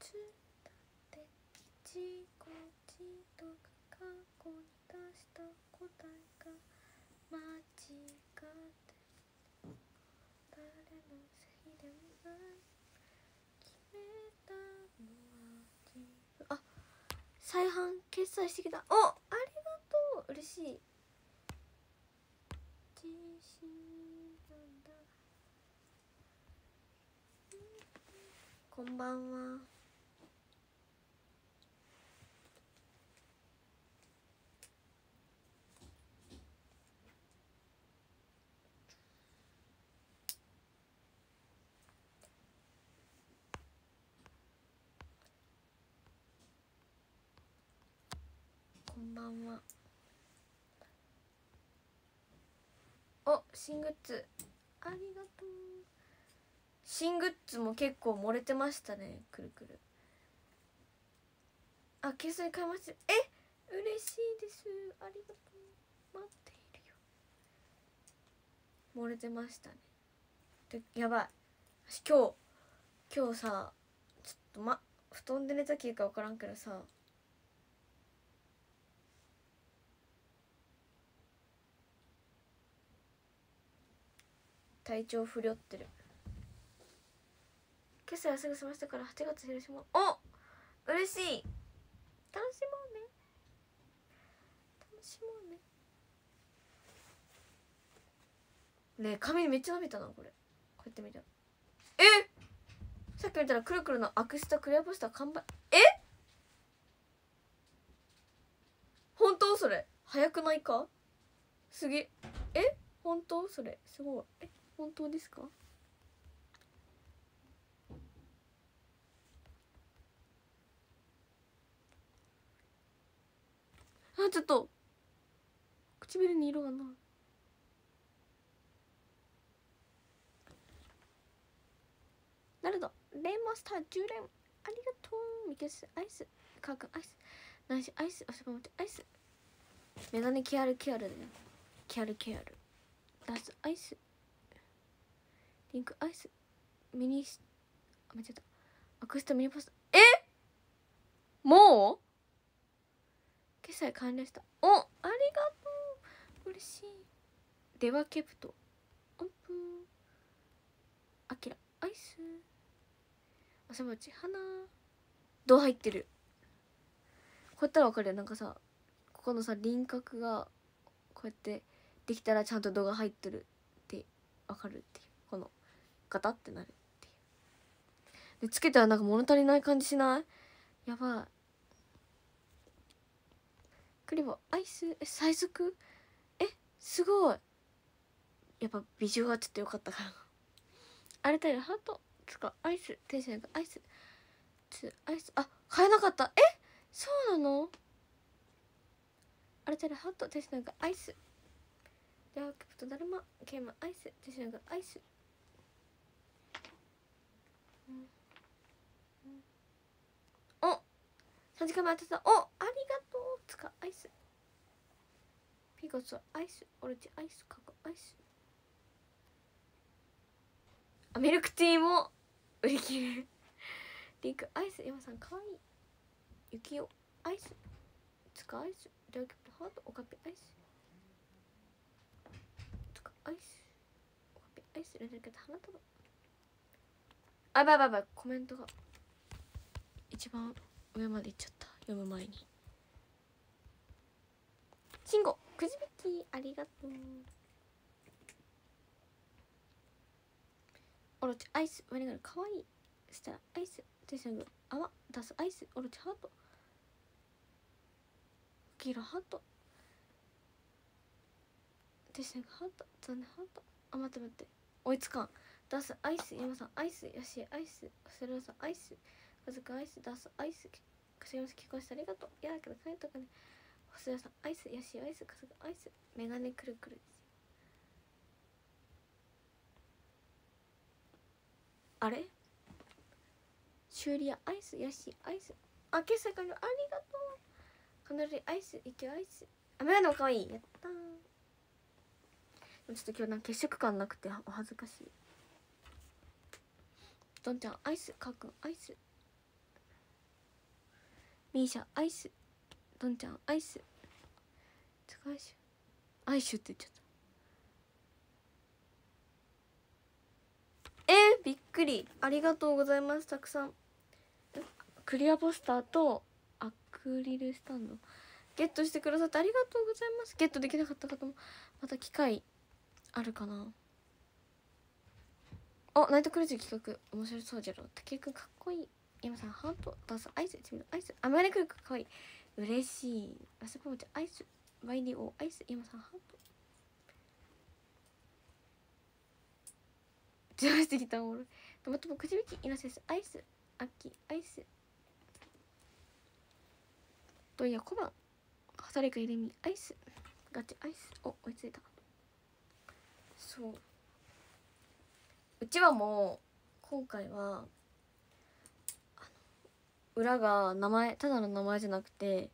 つだって一ごちと過去に出した答えが間違って誰のせいでもない決めたのは自分あ再販決済してきたおありがとう嬉しい自信なんだこんばんは。ばんはお新グッズありがとう新グッズも結構漏れてましたねくるくるあケースに買いましたえ嬉しいですありがとう待っているよ漏れてましたねでやばい今日今日さちょっとま布団で寝たきりか分からんけどさ体調不良ってる今朝はすぐ済ましたから8月広島お嬉しい楽しもうね楽しもうねねえ髪めっちゃ伸びたなこれこうやって見たえさっき見たらくるくるのアクスタクリアポスター完売え本当それ早くないかすげえ本当それすごいえ本当ですかあちょっと唇に色がないなるほどレンマスター10連ありがとうミケスアイスカーアイスナイスアイスあそこ待ってアイスメガネキアルキアルだよキアルキアルラスアイスリンクアイスミニスあ間違ったアクスタミニポストえもう決済完了したおありがとう嬉しいではケプトオンプーあきらアイスおさばち花どう入ってるこうやったらわかるよなんかさここのさ輪郭がこうやってできたらちゃんと動が入ってるってわかるっていうこのガタってなるっていうでつけたらなんか物足りない感じしないやばいクリボアイスえ最速えすごいやっぱビジュがちょっと良かったからあれだよハートつかアイステンションがアイスつアイスあ買えなかったえそうなのあれだよハートテンションがアイスでークプトダルマケイマアイステンションがアイス3時間待ってたおありがとうつかアイスピカソアイスオルチアイスカカアイスあミルクティーも売り切れリンクアイス山さんかわいい雪きよアイスつかアイスドラキハートおかぴアイスつかアイスおかぴアイスレンジッー花束あばばばコメントが一番上まで行っちゃった読む前に信号くじ引きありがとうオロチアイスワニガルかわいいしたらアイステシャグ泡出すアイスオロチハートギロハートテシャグハートザネハートあ待って待って追いつかん出すアイス山さんアイスよしアイスセロさんアイスまずくアイス出すアイスかしがみさん結婚してありがとういやだけど帰ったかね細田さんアイスやしアイスかすがアイスメガネくるくるですあれ修理屋アイスやしアイスあけさかのありがとうカナルアイスいけアイスあメガネもかわいいやったちょっと今日なんか血色感なくてお恥ずかしいどんちゃんアイスかくアイスミーシャアイスどんちゃんアイスつかアイシュって言っちゃったえびっくりありがとうございますたくさんクリアポスターとアクリルスタンドゲットしてくださってありがとうございますゲットできなかった方もまた機会あるかなあナイトクルーズ企画面白そうじゃろたけくんかっこいい今さんハートダうスアイスチムアイスアメリカかわいい嬉しいあそこもゃアイス YDO アイス今さんハート上してきたおもろいトマトもくじ引きイノセスアイスアッキアイスドイヤ小判働くイレミアイスガチアイスお追いついたそううちはもう今回は裏が名前ただの名前じゃなくて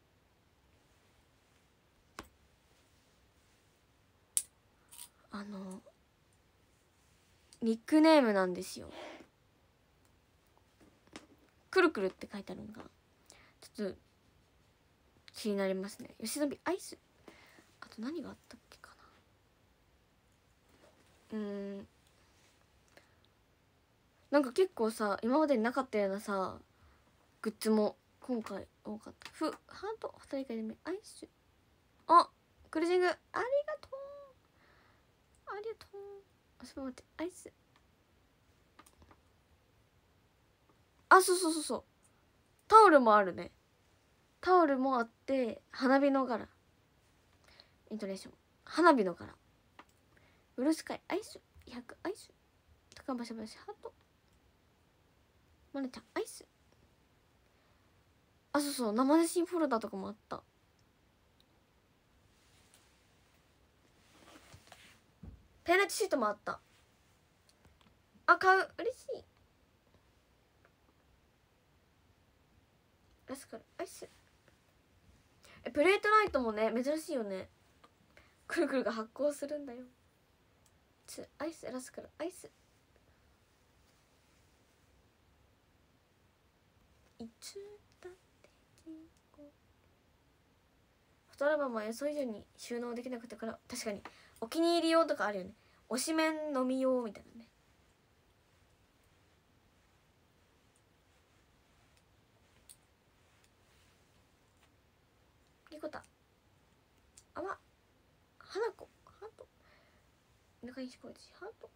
あのニックネームなんですよ。くるくるって書いてあるんだちょっと気になりますね。吉野美アイスあと何があったっけかな。うんなんか結構さ今までになかったようなさグッズも今回多かったふハート2人かで目アイスあクルージングありがとうありがとうあそこっと待ってアイスあそうそうそうそうタオルもあるねタオルもあって花火の柄イントネーション花火の柄ウルスカイアイス100アイス高橋橋ハートまネちゃんアイスあそうそう生写真フォルダとかもあったペナチシートもあったあ買う嬉しいラスカルアイスえプレートライトもね珍しいよねくるくるが発光するんだよつアイスラスカルアイスいつフォトアルバムは予想以上に収納できなかったから確かにお気に入り用とかあるよね推しメン飲み用みたいなねリコタあま花子ハート中西浩一ハート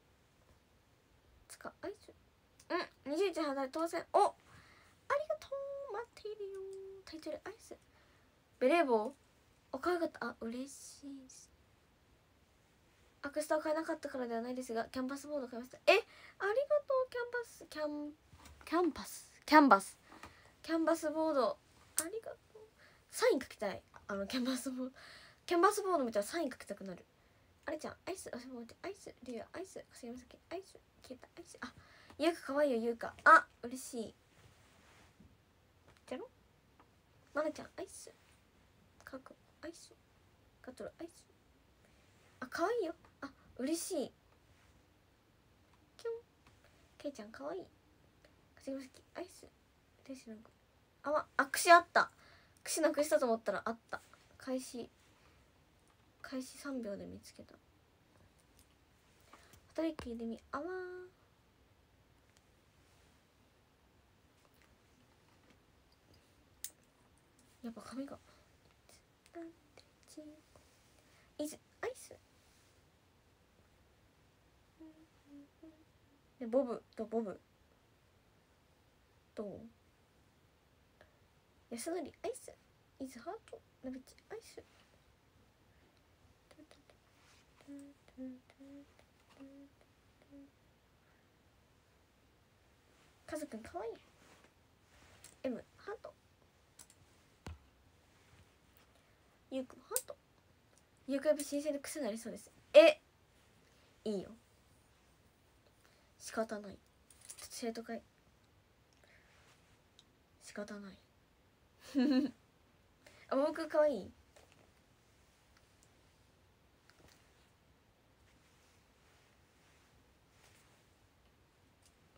つかあいつうん21肌当選おありがとう待っているよタイトルアイスベレー帽あ買い方っあ嬉しいですアクスタを買えなかったからではないですがキャンパスボード買いましたえありがとうキャンパスキャンキャンパスキャンバスキャンバスボードありがとうサイン書きたいあのキャンバスボードキャンバスボード見たらサイン書きたくなるあれちゃんアイスあ待っアイスリュウアイス杉せんアイス消えたアイスあゆうかかわいいよゆうかあ嬉しいじゃろまなちゃんアイスアイスカトラアイスあ可愛いよあ嬉しいキュンケイちゃん可愛い風ゴ好キアイス天使の具あわあしあったしなくしたと思ったらあった開始開始3秒で見つけた二人きりでみあわやっぱ髪がイズアイスでボブとボブと安典アイスイズハートナビチアイスカズくんかわいい M ハートユウくんハートゆくやっぱ新鮮で癖になりそうですえいいよ仕方ないちょっと生徒会仕方ない あ僕かわいい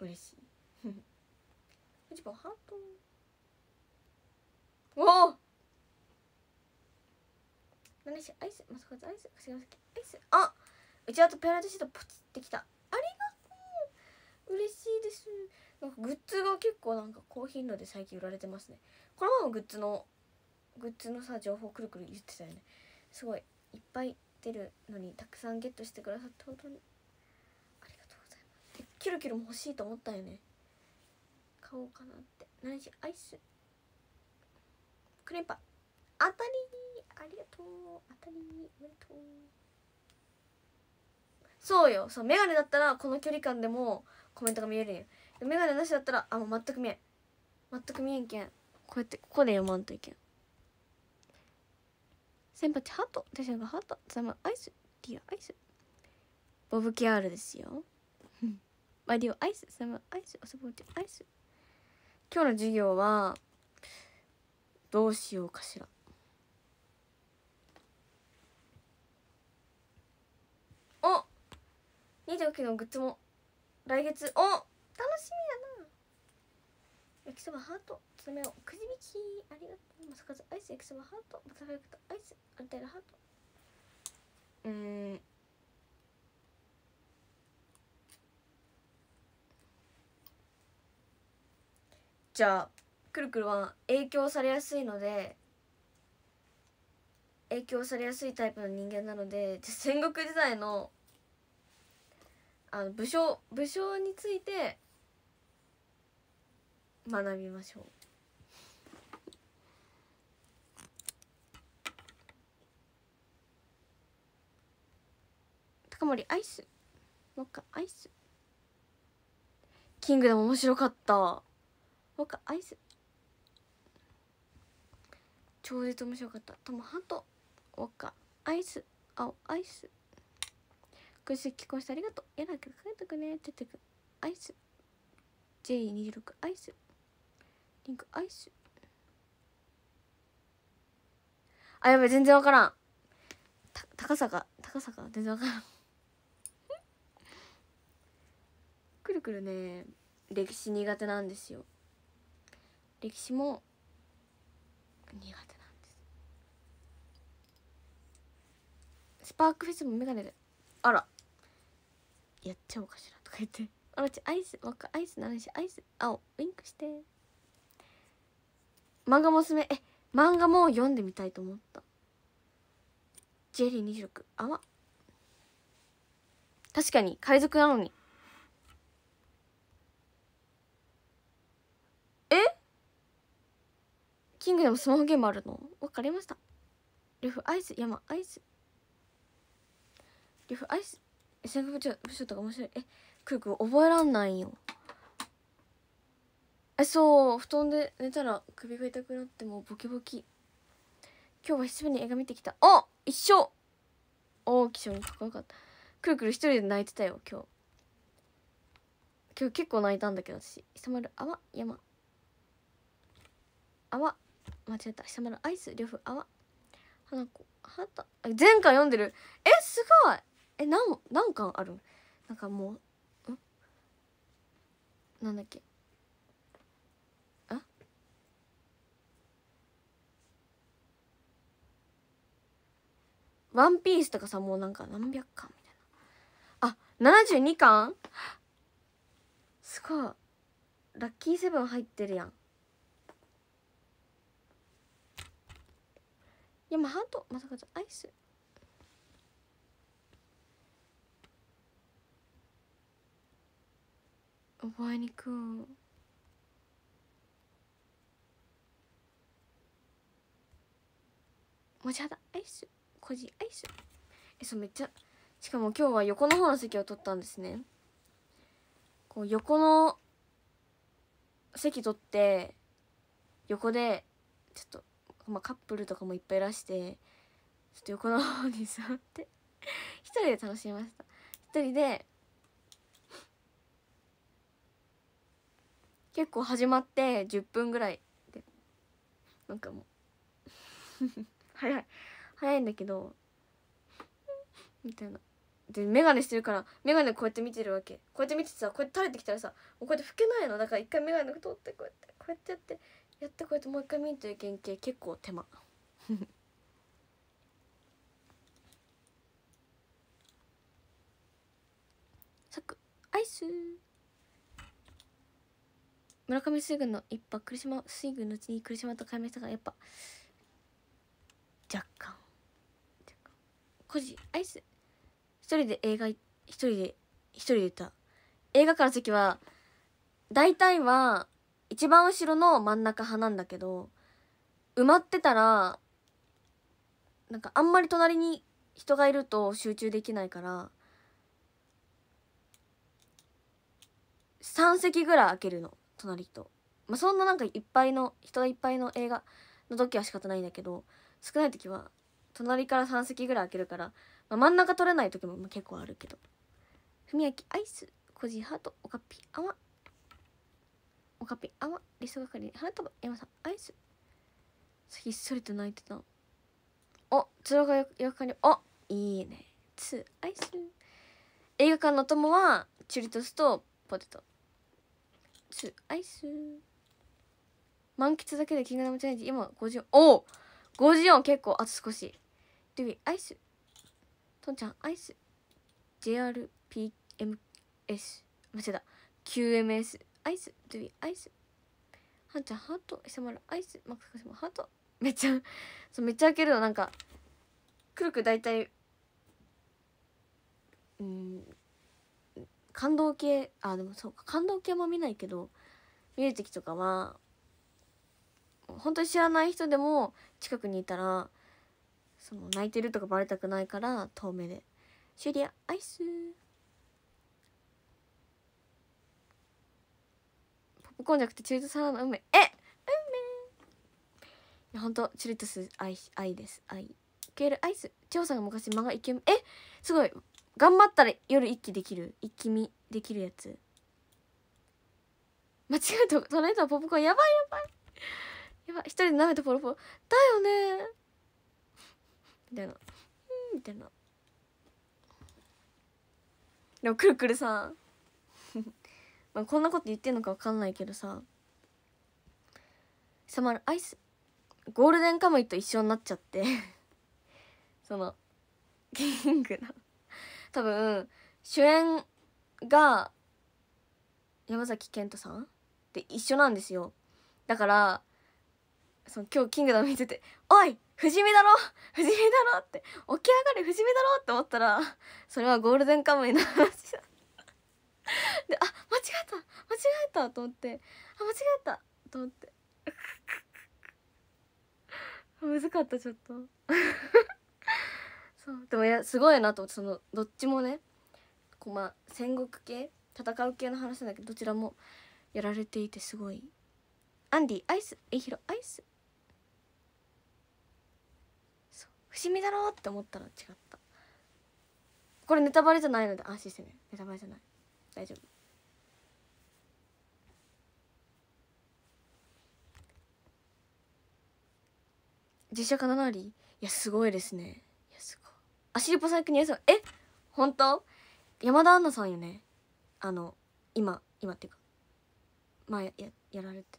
嬉しい。フジボハート。おお。何しアイスマスコットアイスアイスあうちはとペラードシートポチってきたありがとう嬉しいですなんかグッズが結構なんか高頻度で最近売られてますねこの前もグッズのグッズのさ情報くるくる言ってたよねすごいいっぱい出るのにたくさんゲットしてくださって本当にありがとうございますキュルキュルも欲しいと思ったよね買おうかなって何しアイスクレーパー当たりありがとう当たりおとうそうよそう眼鏡だったらこの距離感でもコメントが見えるん眼鏡なしだったらあもう全く見えん全く見えんけんこうやってここで読まんといけん先ハートハートまアイスディアアイスボブアールですよマ オアイスアイスおそぼちアイス今日の授業はどうしようかしら29のグッズも来月お楽しみやな焼きそばハート爪をくじ引きありがとうまさかずアイス焼きそばハートまさかずアイスアルテラハートうんじゃあくるくるは影響されやすいので影響されやすいタイプの人間なので戦国時代のあの武将武将について学びましょう。高森アイスもっかアイスキングでも面白かったもっかアイス超絶面白かったトマハントもっかアイス青アイス福祉寄稿してありがとうえらけど書とくねててくアイス J26 アイスリンクアイスあやばい全然わからんた高さが高さが全然わからんくるくるね歴史苦手なんですよ歴史も苦手なんですスパークフェスもメガネであらやっちゃおうかしらとか言ってあらちアイスわかアイスらしアイス青ウインクして漫画もすめえ漫画も読んでみたいと思ったジェリー2色あわ確かに海賊なのにえキングでもスマホゲームあるのわかりましたリフアイス山アイスリフアイス戦国とか面白いえクルクル覚えらんないよえそう布団で寝たら首が痛くなってもボキボキ今日は久しぶりに映画見てきたあ一緒おお気象にかっこよかったくるくる一人で泣いてたよ今日今日結構泣いたんだけど私久丸泡山泡間違えた久丸アイス両夫泡花子花た前回読んでるえすごいえ何何巻あるなんかもうんなんだっけあワンピースとかさもうなんか何百巻みたいなあ72巻すごいラッキーセブン入ってるやんいやまあハートまさかアイス覚えにくい持ちだアイス個人アイスえそうめっちゃしかも今日は横の方の席を取ったんですねこう横の席取って横でちょっと、まあ、カップルとかもいっぱいいらしてちょっと横の方に座って一人で楽しみました一人で結構始まって10分ぐらいでなんかもう 早い早いんだけどみたいなで眼鏡してるから眼鏡こうやって見てるわけこうやって見ててさこうやって垂れてきたらさもうこうやって拭けないのだから一回眼鏡取ってこうやってこうやってやってやってこうやってもう一回見るという原型結構手間さく アイス村上水軍の一派来島水軍のうちに来島と解明したからやっぱ若干個人アイス一人で映画一人で一人で行った映画から先は大体は一番後ろの真ん中派なんだけど埋まってたらなんかあんまり隣に人がいると集中できないから3席ぐらい開けるの隣と。まあ、そんななんかいっぱいの、人がいっぱいの映画の時は仕方ないんだけど、少ない時は、隣から3席ぐらい空けるから、まあ、真ん中取れない時も結構あるけど。ふみやきアイス、コジハート、おかっぴあわ。おかっぴあわ、リスト係ー花束、山さん、アイス。ひっそりと泣いてた。お、つ鶴よ夜間に、お、いいね。つ、アイス。映画館の友は、チュリトスとポテト。ツアイス満喫だけでキングダムチャレンジ今54おお54結構あと少しルビーアイスとんちゃんアイス JRPMS 間違えた QMS アイスルビーアイスはんちゃんハートひさまるアイスマックスシもハートめっちゃそうめっちゃ開けるのなんかくるく大体うん感動系あでもそうか感動系も見ないけど見る時とかは本当に知らない人でも近くにいたらその泣いてるとかバレたくないから遠目で「シュリアアイス」ポップコーンじゃなくてチュリトスサラダ梅え梅いや本当チュリトス愛愛です愛いけるアイス千穂さんが昔漫画イケメンえすごい頑張ったら夜一気できる一気見できるやつ間違えたトレードポップコーンやばいやばいやばい一人で舐めてポロポロだよねみたいなうんみたいなでもくるくるさ まあこんなこと言ってんのか分かんないけどささまるアイスゴールデンカムイと一緒になっちゃって そのキングの多分主演が山崎賢人さんで一緒なんですよだからその今日「キングダム」見てて「おい不死身だろ不死身だろ!」って「起き上がれ不死身だろ!」って思ったらそれはゴールデンカムイの話だであ間違えた間違えたと思ってあ間違えたと思ってむずかったちょっとそうでもいやすごいなと思ってそのどっちもねこうまあ戦国系戦う系の話なんだけどどちらもやられていてすごいアンディアイスえひろアイスそう不思議だろうって思ったら違ったこれネタバレじゃないので安心してねネタバレじゃない大丈夫実写化7割いやすごいですねアシリポ最近にそうえ本当山田アンナさんよねあの今今っていうかまあ、ややられて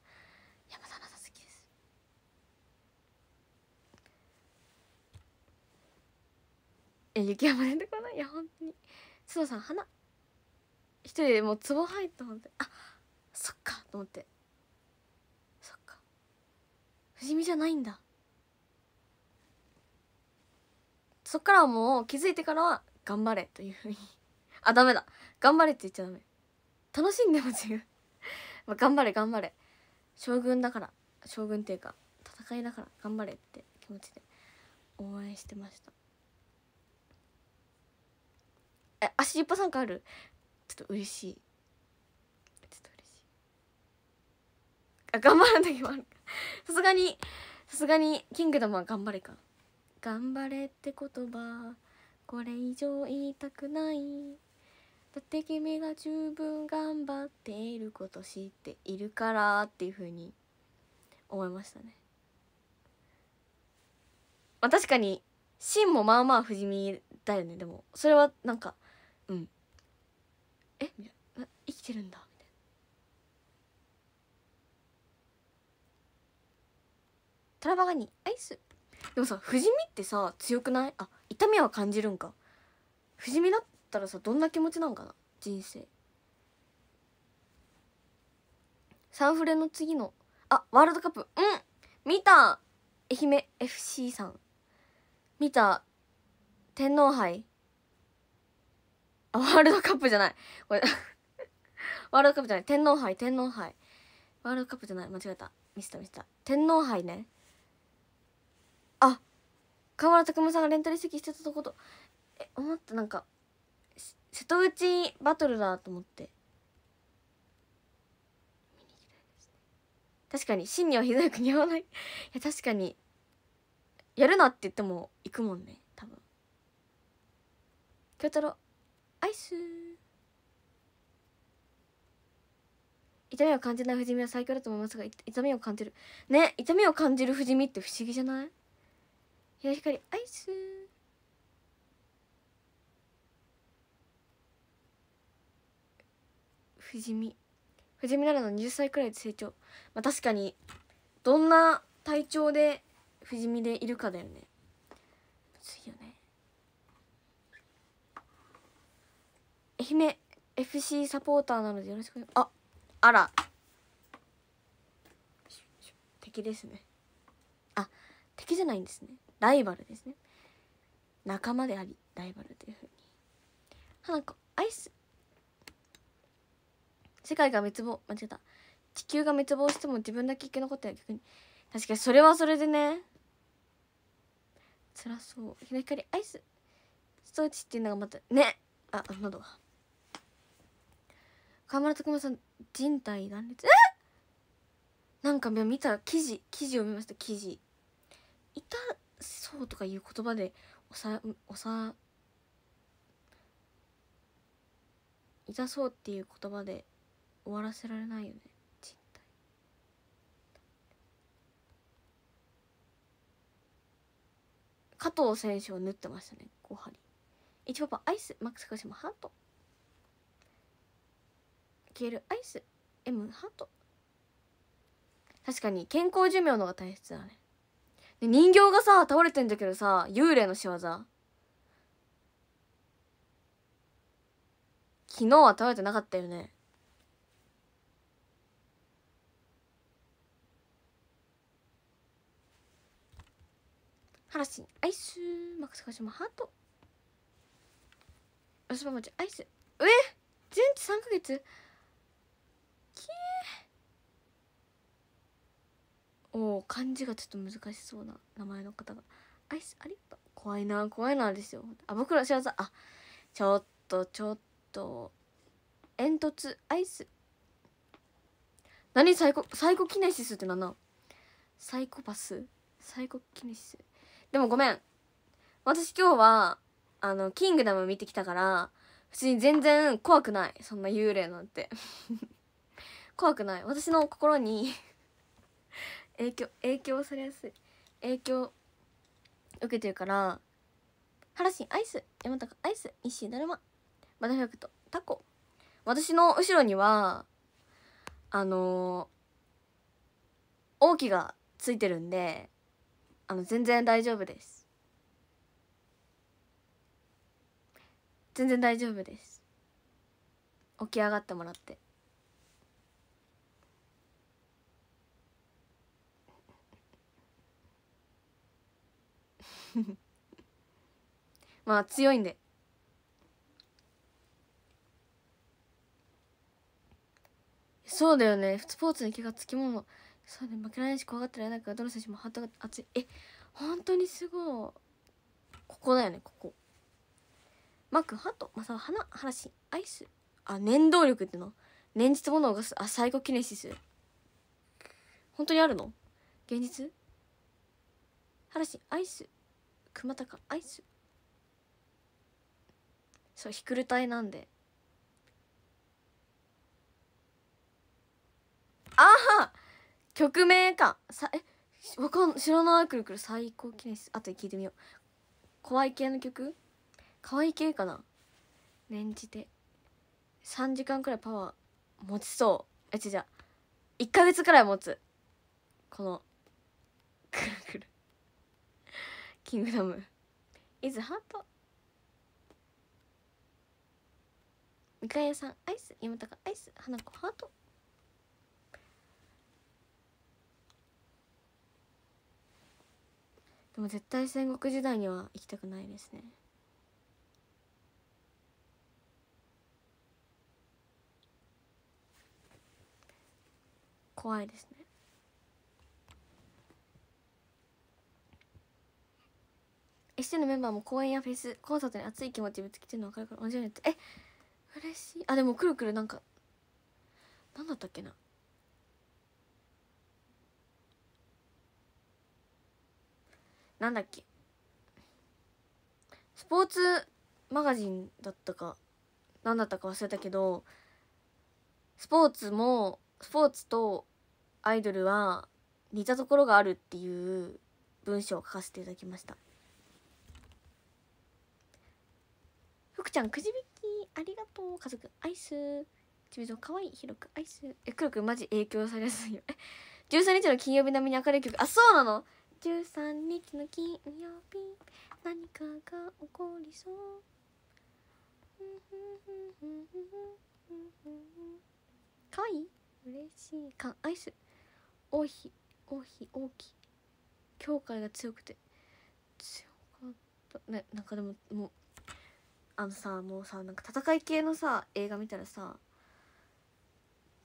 山田アンナさん好きですえ雪山出てこないいや本当に須藤さん花一人でもう壺入ったほんとあそっかと思ってそっか不死身じゃないんだそっからはもう気づいてからは頑張れというふうにあダメだ頑張れって言っちゃダメ楽しんでも違うまあ頑張れ頑張れ将軍だから将軍っていうか戦いだから頑張れって気持ちで応援してましたえ足一歩参加あるちょっと嬉しいちょっと嬉しいあ頑張る時もあるさすがにさすがにキングダムは頑張れか頑張れって言葉これ以上言いたくないだって君が十分頑張っていること知っているからっていうふうに思いましたねまあ確かに芯もまあまあ不死身だよねでもそれはなんかうんえみたいな生きてるんだみたいなトラバガニアイスでもさ不死身ってさ強くないあ痛みは感じるんか不死身だったらさどんな気持ちなんかな人生サンフレの次のあワールドカップうん見た愛媛 FC さん見た天皇杯あワールドカップじゃないこれ ワールドカップじゃない天皇杯天皇杯ワールドカップじゃない間違えたミスったミスった天皇杯ねあ河原拓夢さんがレンタル席してたとことえ思ったなんか瀬戸内バトルだと思って確かに真にはひどいく似合わない いや確かにやるなって言っても行くもんね多分京太郎アイス痛みを感じない不死身は最強だと思いますが痛みを感じるね痛みを感じる不死身って不思議じゃない東光アイス不死身不死身ならの20歳くらいで成長まあ確かにどんな体調で不死身でいるかだよねむよね愛媛 FC サポーターなのでよろしくああら敵ですねあ敵じゃないんですねライバルですね仲間でありライバルというふうに花子アイス世界が滅亡間違えた地球が滅亡しても自分だけ生き残ってる逆に確かにそれはそれでね辛そう日の光アイスストーチっていうのがまたねあ喉が河村徳馬さん人体断裂えなんか見た記事記事を見ました記事いたそうとかいう言葉でおさおさ痛そうっていう言葉で終わらせられないよね実態加藤選手を縫ってましたね5針一応パパアイスマックス鹿島ハート消えるアイス M ハート確かに健康寿命のが大切だねで人形がさ倒れてんだけどさ幽霊の仕業昨日は倒れてなかったよねハラシンアイスマックス鹿島ハートおしばもちアイスえ全治3ヶ月きれいおお漢字がちょっと難しそうな名前の方がアイスあり怖いな怖いなですよあ僕ら幸せ。あちょっとちょっと煙突アイス何サイコサイコキネシスって何なのサイコパスサイコキネシスでもごめん私今日はあの「キングダム」見てきたから普通に全然怖くないそんな幽霊なんて 怖くない私の心に影響影響されやすい影響受けてるからハラシンアイス山高アイス石だるまバタフライとタコ私の後ろにはあのー、王旗がついてるんであの全然大丈夫です全然大丈夫です起き上がってもらって まあ強いんでそうだよねスポーツに気がつきものそうね負けられないし怖がってられないからどの選手もハートが熱いえ本当にすごいここだよねここマックハートマサは花話アイスあ念動力っての連日物を動すあサイコキネシス本当にあるの現実嵐アイス熊高アイスそうひくる隊なんでああ曲名かさえわかん知らないくるくる最高記念室あとで聞いてみよう怖い系の曲可愛い系かな念じて3時間くらいパワー持ちそうえ違う違う1ヶ月くらい持つこのくるくるキングダムイズハートみかやさんアイス山高アイス花子ハートでも絶対戦国時代には行きたくないですね怖いですね SJ のメンバーも公演やフェスコンサートに熱い気持ちぶつけてるの分かるから面白いねってえ嬉しいあでもくるくるなんか何だったっけななんだっけスポーツマガジンだったか何だったか忘れたけどスポーツもスポーツとアイドルは似たところがあるっていう文章を書かせていただきました福ちゃんくじ引きありがとう家族アイスちびぞかわいい広くアイスえ黒くマジ影響されやすいよ13日の金曜日並みに明るい曲あそうなの13日の金曜日何かが起こりそうかわいい嬉しいかアイス王妃王妃王妃境界が強くて強かったねなんかでももうあのさもうさなんか戦い系のさ映画見たらさ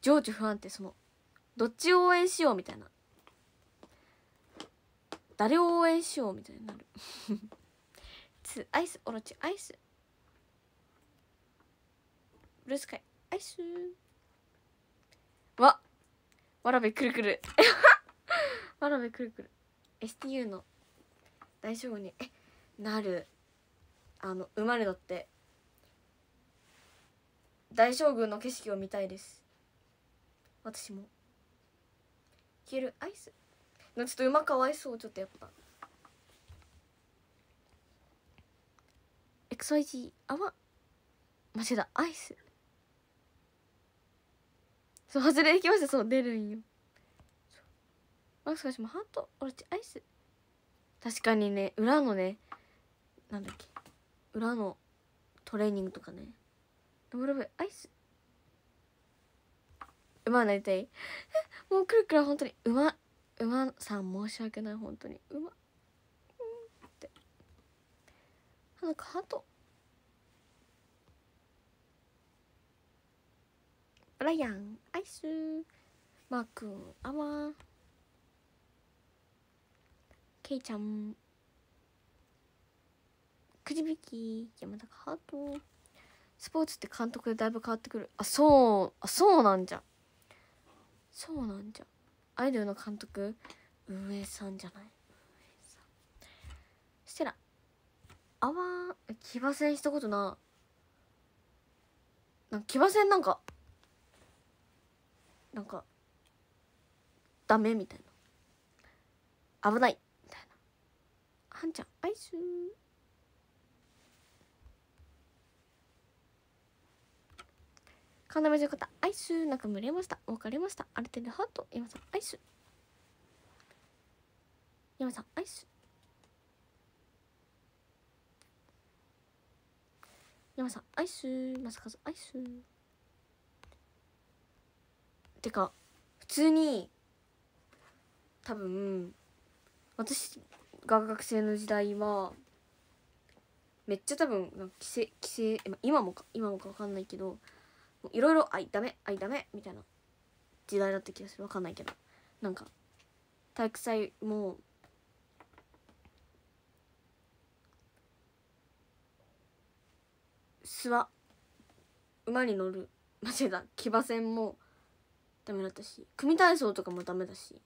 情緒不安定そのどっちを応援しようみたいな誰を応援しようみたいになる つアイスオロチアイスブルースカイアイスわわらべくるくる わらべくるくる STU の大将になるあのまれ乗って大将軍の景色を見たいです私も消えるアイスちょっと馬かわいそうちょっとやっぱ XYG 甘間違えたアイスそう外れてきましたそう出るんよマックスがしもハートオロチアイス確かにね裏のねなんだっけ裏のトレーニングとかね。ブルブアイス。馬になりたい。え、もうくるくる本当に馬、馬さん申し訳ない本当に。馬。うんって。なんかハート。ブライアン、アイス。マー君、アマー。ケイちゃん。くじ引き山高ハートスポーツって監督でだいぶ変わってくるあそうあそうなんじゃそうなんじゃアイドルの監督運営さんじゃないしテらあわ騎馬戦したことななんか騎馬戦なんかなんかダメみたいな危ないみたいなはんちゃんアイスカーナメ方、アイス。なんか群れました。わかりました。荒れてるハート。山さん、アイス。山さん、アイス。山さん、アイス。まさかず、アイス。てか、普通に、多分、私が学生の時代は、めっちゃ多分、規制、規制、今もか、今もかわかんないけど、いろいろ「あいダメあいダメ」みたいな時代だった気がするわかんないけどなんか体育祭も諏訪馬に乗る間違えた騎馬戦もダメだったし組体操とかもダメだし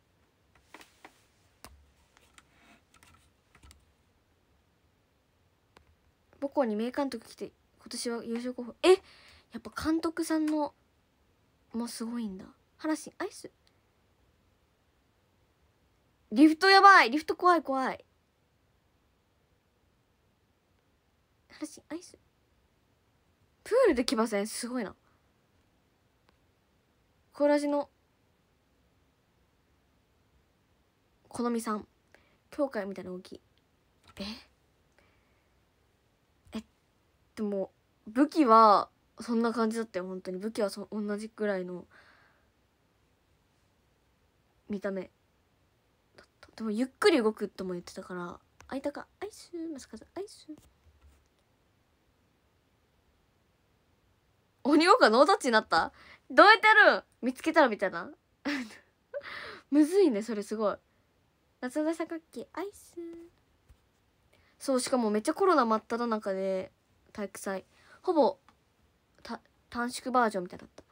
母校に名監督来て今年は優勝候補えやっぱ監督さんのもすごいんだ話アイスリフトやばいリフト怖い怖い話アイスプールできませんすごいなコーラジのこのみさん教会みたいな動きええでも武器はそんな感じだったよ本当に武器はそ同じくらいの見た目だったでもゆっくり動くとも言ってたから「あいたかアイスマスカズアイス」鬼ごっこノータッチになったどうやってやるん見つけたらみたいな むずいねそれすごい夏のさかっきアイスそうしかもめっちゃコロナ真っ只中で体育祭ほぼ短縮バージョンみたいだった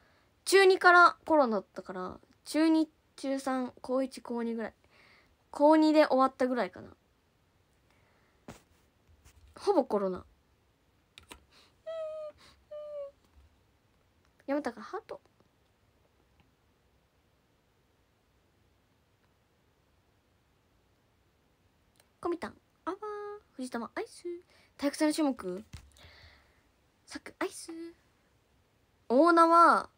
中2からコロナだったから中2中3高1高2ぐらい高2で終わったぐらいかなほぼコロナたかハートコミタンあわ藤玉アイス体育祭の種目サクアイス大名は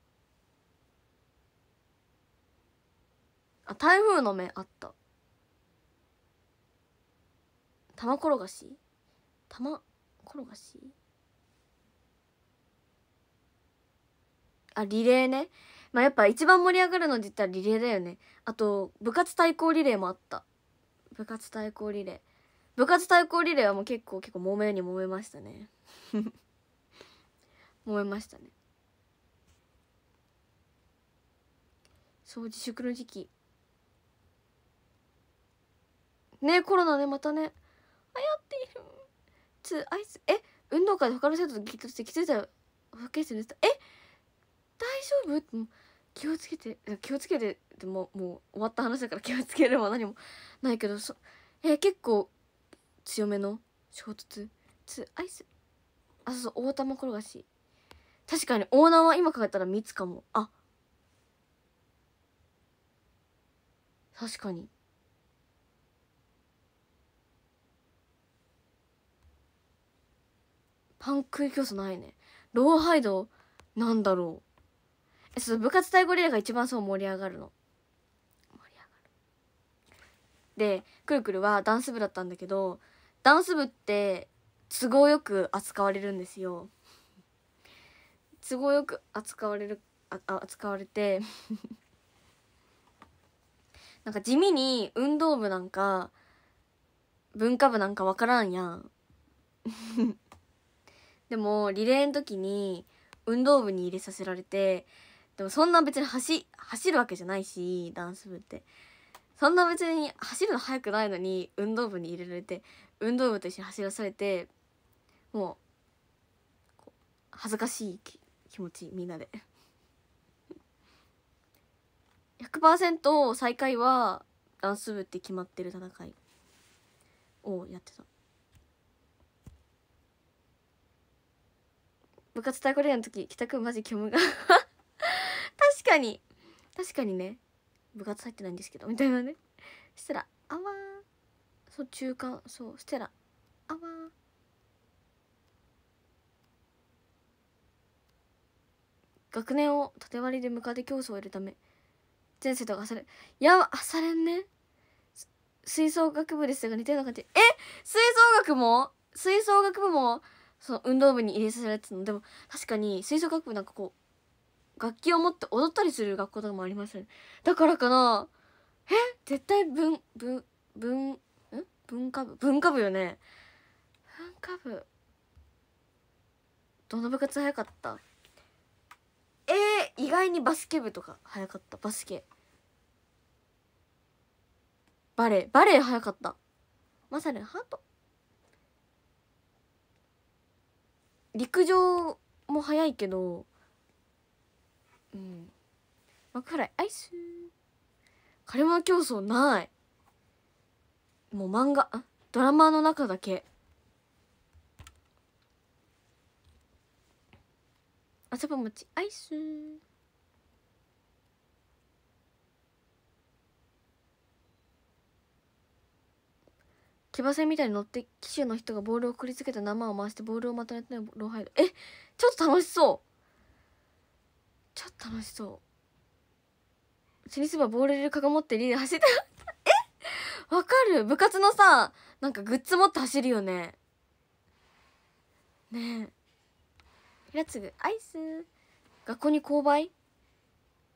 あ台風の目あった玉転がし玉転がしあリレーねまあやっぱ一番盛り上がるのって言ったらリレーだよねあと部活対抗リレーもあった部活対抗リレー部活対抗リレーはもう結構結構揉めに揉めましたね 揉めましたねそう自粛の時期ねコロナねまたね流行っているつアイスえ運動会で他の生徒と激突して気づいたら保健室寝てたえ大丈夫気をつけて気をつけてでももう終わった話だから気をつけるば何もないけどそえ結構強めの衝突つアイスあそうそう大玉転がし確かにオーナーは今考えたら3つかもあっ確かにパン食い競争ないねローハイドなんだろうえそう部活対ゴリラが一番そう盛り上がるの盛り上がるでくるくるはダンス部だったんだけどダンス部って都合よく扱われるんですよ都合よく扱われるあ扱われてなんか地味に運動部なんか文化部なんかわからんやん でもリレーの時に運動部に入れさせられてでもそんな別に走走るわけじゃないしダンス部ってそんな別に走るの速くないのに運動部に入れられて運動部と一緒に走らされてもう恥ずかしい気持ちみんなで。100%最下位はダンス部って決まってる戦いをやってた部活対抗レアの時帰宅マジ虚無が 確かに確かにね部活入ってないんですけどみたいなねしたらあわそう中間そうしたらあわ学年を縦割りでムカデ競争を得るため先生とかされやばされんね吹奏楽部ですが似な感じえ吹奏楽も吹奏楽部もその運動部に入れさせられてたのでも確かに吹奏楽部なんかこう楽器を持って踊ったりする学校とかもありますよねだからかなえ絶対文文文ん文化部文化部よね文化部どの部活早かったえー、意外にバスケ部とか早かったバスケバレエバレ早かったまさにハート陸上も早いけどうん幕いアイスカリマ競争ないもう漫画ドラマの中だけあそば餅アイス騎馬戦みたいに乗って騎手の人がボールをくりつけて生を回してボールをまとめてローハイドえちょっと楽しそうちょっと楽しそうテニスバーボール入れるかが持ってリレー走ってえわかる部活のさなんかグッズ持って走るよねねえ平継アイス学校に勾配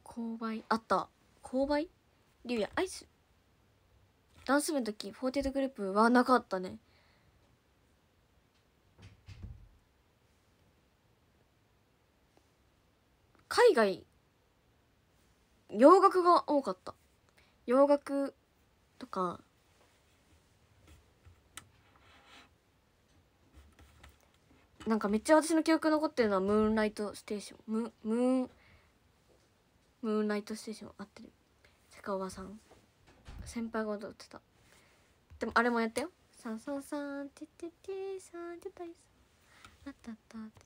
勾配あった勾配竜也アイスダンス部の時48グループはなかったね海外洋楽が多かった洋楽とかなんかめっちゃ私の記憶残ってるのはムーンライトステーションムムーンムーンライトステーション合ってるセカおばさん先輩が踊ってたでもあれもやったよさあサンさあてててさンテタイサあったあったあった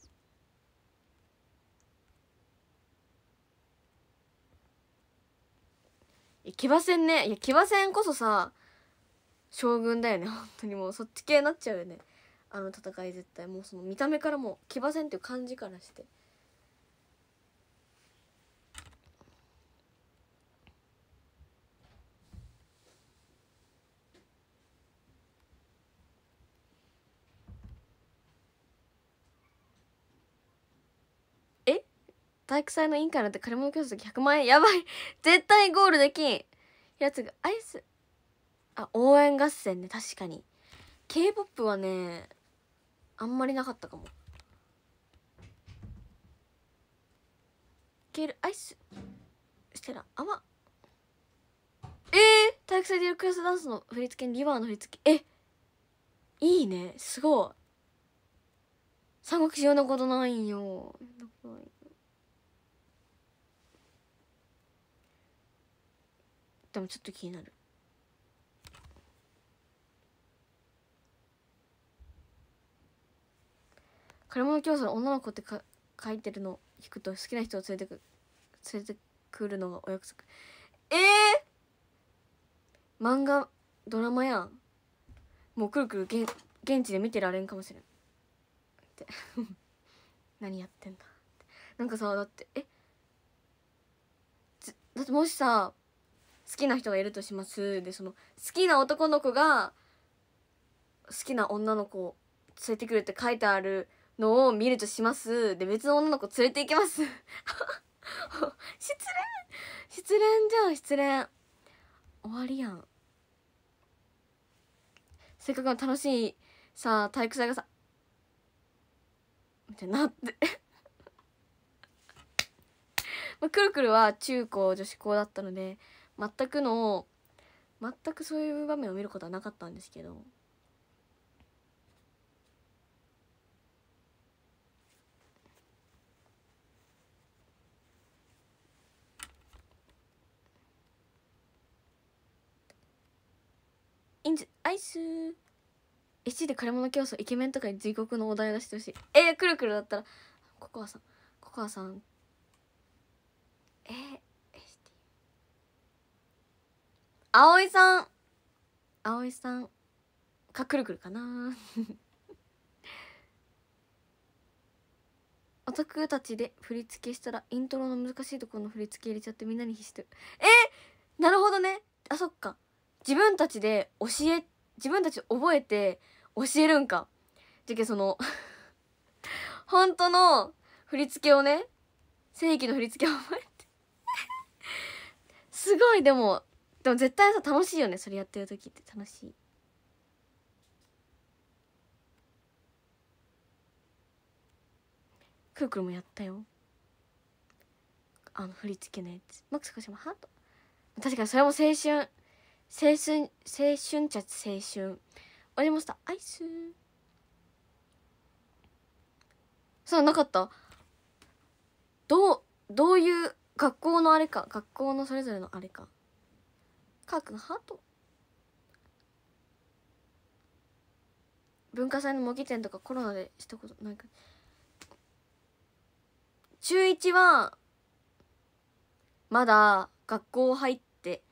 いや騎馬戦ねいや騎馬戦こそさ将軍だよね本当にもうそっち系になっちゃうよねあの戦い絶対もうその見た目からもう騎馬戦っていう感じからして体育祭の委員会なんて借り物教争100万円やばい 絶対ゴールできんやつがアイスあ応援合戦ね確かに k p o p はねあんまりなかったかもケールアイスしたら泡えー、体育祭でやるクラスダンスの振り付けにリバーの振り付けえいいねすごい三国志読んだことないんよでもちょっと気になる買い物競争の女の子ってか書いてるの聞くと好きな人を連れてく連れてくるのがお約束ええー、漫画ドラマやんもうくるくるげん現地で見てられんかもしれんって 何やってんだなんかさだってえだってもしさ好きな人がいるとしますでその好きな男の子が好きな女の子を連れてくるって書いてあるのを見るとしますで別の女の子連れて行きます 失恋失恋じゃん失恋終わりやんせっかくの楽しいさ体育祭がさみたいなって まあ、くるくるは中高女子校だったので全くの全くそういう場面を見ることはなかったんですけどインズアイス1で買い物競争イケメンとかに地獄のお題出してほしいえー、くるくるだったらココアさんココアさんえー、葵さん葵さんかくるくるかな おた。くたちで振り付けしたらイントロの難しいところの振り付け入れちゃってみんなに必死でえなるほどねあそっか自分たちで教え自分たち覚えて教えるんかじゃけその 本当の振り付けをね正規の振り付けを覚えて すごいでもでも絶対さ楽しいよねそれやってる時って楽しいクルクルもやったよあの振り付けのやつマックス鹿島ハート確かにそれも青春青春青春ちゃ青春ありましたアイスそうなかったどうどういう学校のあれか学校のそれぞれのあれか各ハート文化祭の模擬店とかコロナでしたことないか中1はまだ学校入って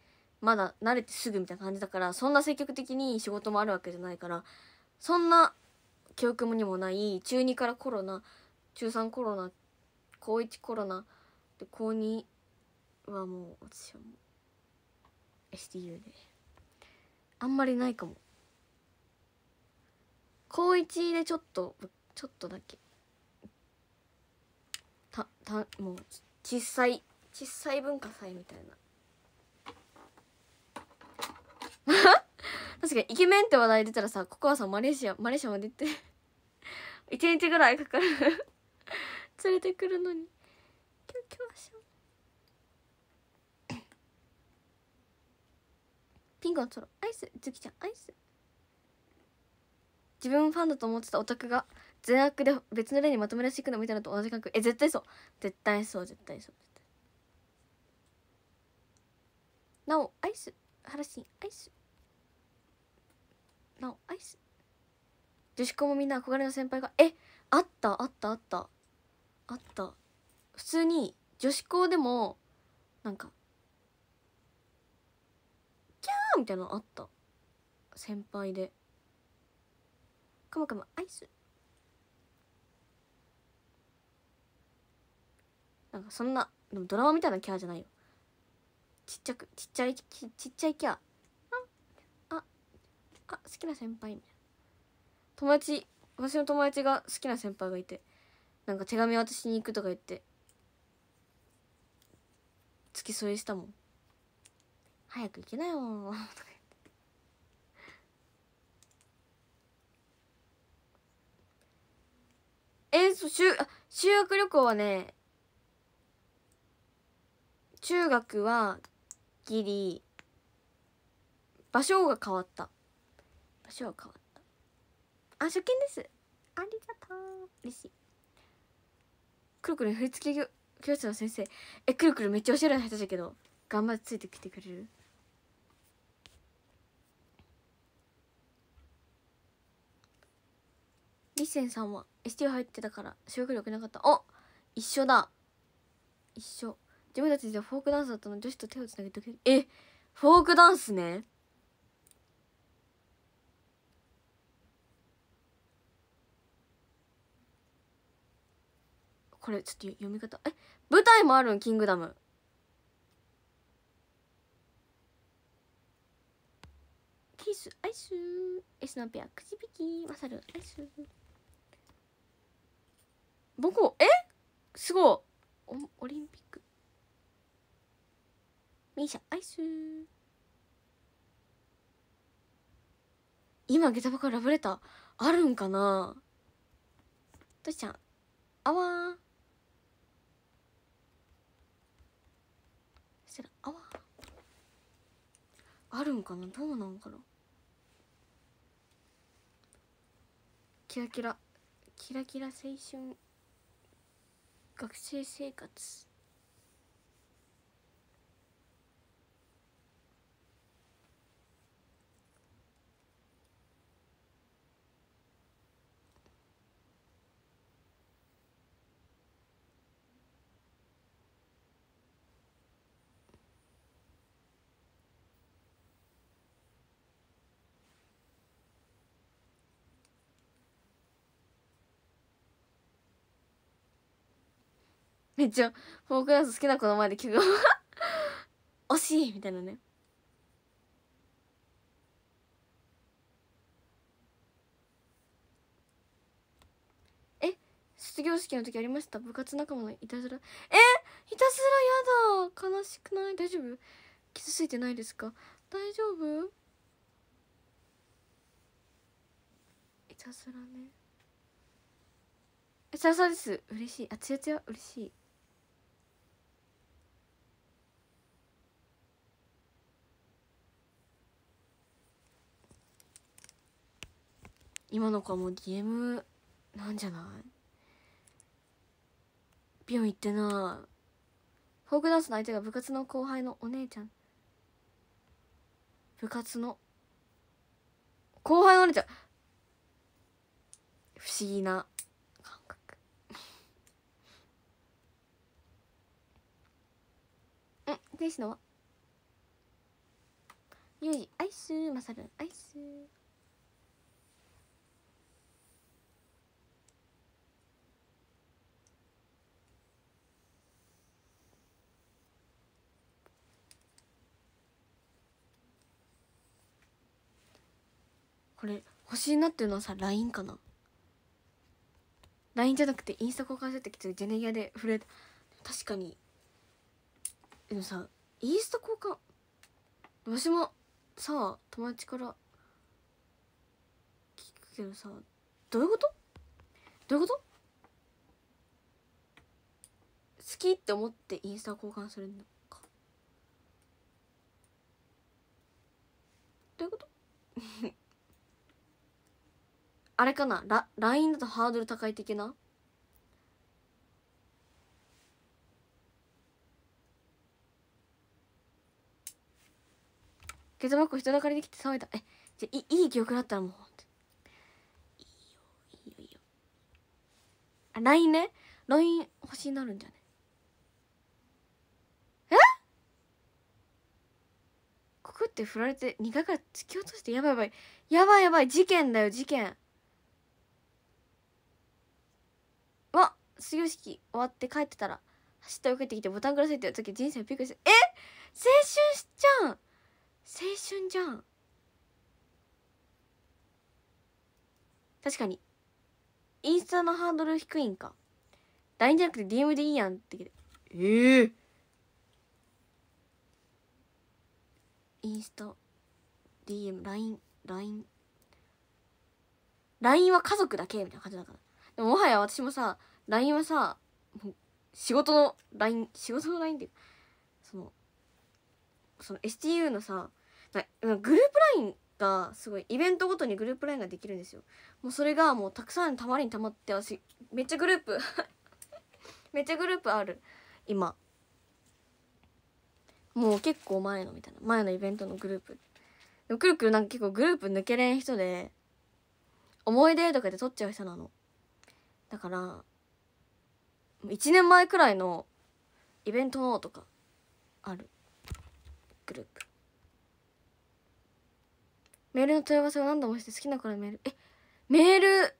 まだ慣れてすぐみたいな感じだからそんな積極的に仕事もあるわけじゃないからそんな記憶にもない中2からコロナ中3コロナ高1コロナで高2はもう私はもう。STU であんまりないかも高1でちょっとちょっとだけたたもう小さい小さい文化祭みたいな 確かにイケメンって話題出たらさここはさマレーシアマレーシアまで行って1 日ぐらいかかる 連れてくるのにキョキましょピンクのトロアイスズキちゃんアイス自分ファンだと思ってたオタクが善悪で別の例にまとめらしていくの見たのと同じ感覚え絶対そう絶対そう絶対そう絶対なおアイスハラシンアイスなおアイス女子校もみんな憧れの先輩がえあったあったあったあった普通に女子校でもなんかみたいなのあった先輩で「かモかモアイス」なんかそんなでもドラマみたいなキャラじゃないよちっちゃくちっちゃいちちっちゃいキャラあああ好きな先輩みたいな友達私の友達が好きな先輩がいてなんか手紙渡しに行くとか言って付き添いしたもん早く行けなよ」とか言ってえそう修修学旅行はね中学はギリ場所が変わった場所が変わったあ初見ですありがとう嬉しいくるくる振り付け教室の先生えくるくるめっちゃおしゃれな人だけど頑張ってついてきてくれるリッセンさんは ST 入ってたから修学力なかったお一緒だ一緒自分たちでフォークダンスだったの女子と手をつなげてえフォークダンスねこれちょっと読み方え舞台もあるんキングダムキスアイスエスナペア口引きマサルアイス母校えすごいオリンピックミーシャアイス今下駄箱ラブレターあるんかなとしちゃんあわそしたらあわあるんかなどうなんかなキラキラキラキラ青春学生生活めっちゃフォークダンス好きな子の前で曲が 惜しいみたいなねえ卒業式の時ありました部活仲間のいたずらえいたずらやだ悲しくない大丈夫傷ついてないですか大丈夫いたずらねいたずらです嬉しいあつやつや嬉しい今の子はもう DM なんじゃないビヨン行ってなフォークダンスの相手が部活の後輩のお姉ちゃん部活の後輩のお姉ちゃん不思議な感覚うん天使のはーいアイスまさるアイスこれ欲しいなっていうのはさ LINE かな LINE じゃなくてインスタ交換した時ジェネギアで触れた確かにでもさインスタ交換私もさ友達から聞くけどさどういうことどういうこと好きって思ってインスタ交換するのかどういうことあれかなラ LINE だとハードル高い的なケツバッグ人だかりできて騒いだえじゃいいい記憶だったらもういいよいいよいいよあ LINE ね LINE 星になるんじゃねえここって振られて2回から突き落としてやばいやばいやばいやばい事件だよ事件わ始業式終わって帰ってたら走って送ってきてボタンくださいって時人生びっくりしてえ青春しちゃん青春じゃん確かにインスタのハードル低いんか LINE じゃなくて DM でいいやんってええー、インスタ DMLINELINELINE は家族だけみたいな感じだからでももはや私もさ LINE はさ仕事の LINE 仕事の LINE っていうそのその STU のさグループ LINE がすごいイベントごとにグループ LINE ができるんですよもうそれがもうたくさんたまりにたまって私めっちゃグループ めっちゃグループある今もう結構前のみたいな前のイベントのグループでもくるくるなんか結構グループ抜けれん人で思い出とかで撮っちゃう人なのだから1年前くらいのイベントのとかあるグループメールの問い合わせを何度もして好きな子らメールえメール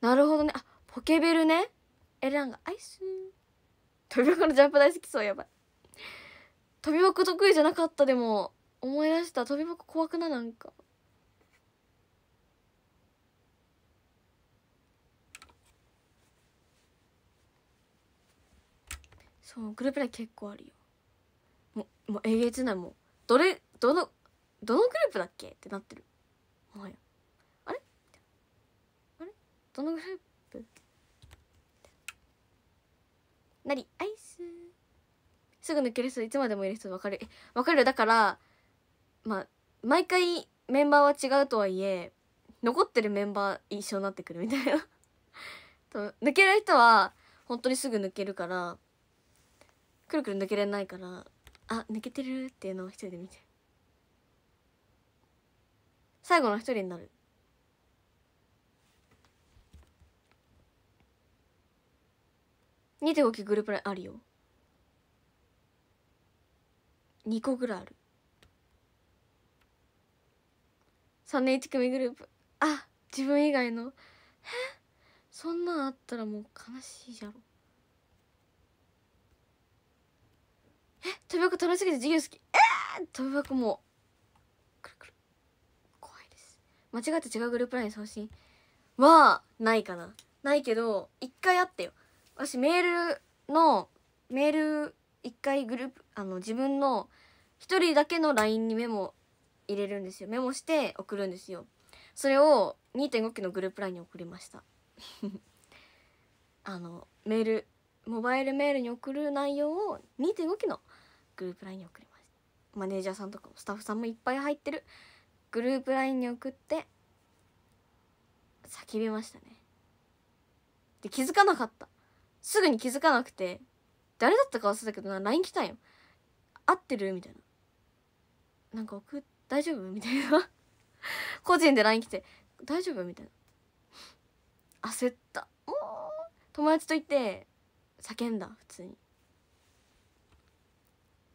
なるほどねあポケベルねエランがアイス飛び箱のジャンプ大好きそうやばい飛び箱得意じゃなかったでも思い出した飛び箱怖くないなんかうグループライン結構あるよもうもうえげつないもうどれどのどのグループだっけってなってるもはやあれあれどのグループなりアイスすぐ抜ける人いつまでもいる人分かるえ分かるだからまあ毎回メンバーは違うとはいえ残ってるメンバー一緒になってくるみたいな 抜ける人は本当にすぐ抜けるからくるくる抜けれないからあ抜けてるっていうのを一人で見て最後の一人になる2.5期グループラインあるよ2個ぐらいある3年1組グループあ自分以外のえそんなんあったらもう悲しいじゃろえ飛び箱楽しすぎて授業好きえー、飛び箱もくるくる怖いです間違って違うグループライン送信はないかなないけど一回あってよ私メールのメール一回グループあの自分の一人だけの LINE にメモ入れるんですよメモして送るんですよそれを2.5期のグループ LINE に送りました あのメールモバイルメールに送る内容を2.5期のグループ LINE に送りましたマネージャーさんとかもスタッフさんもいっぱい入ってるグループ LINE に送って叫びましたねで気づかなかったすぐに気づかなくて誰だったか忘れたけどな LINE 来たんよ合ってるみたいななんか送大丈夫みたいな 個人で LINE 来て大丈夫みたいな焦ったもう友達とって叫んだ普通に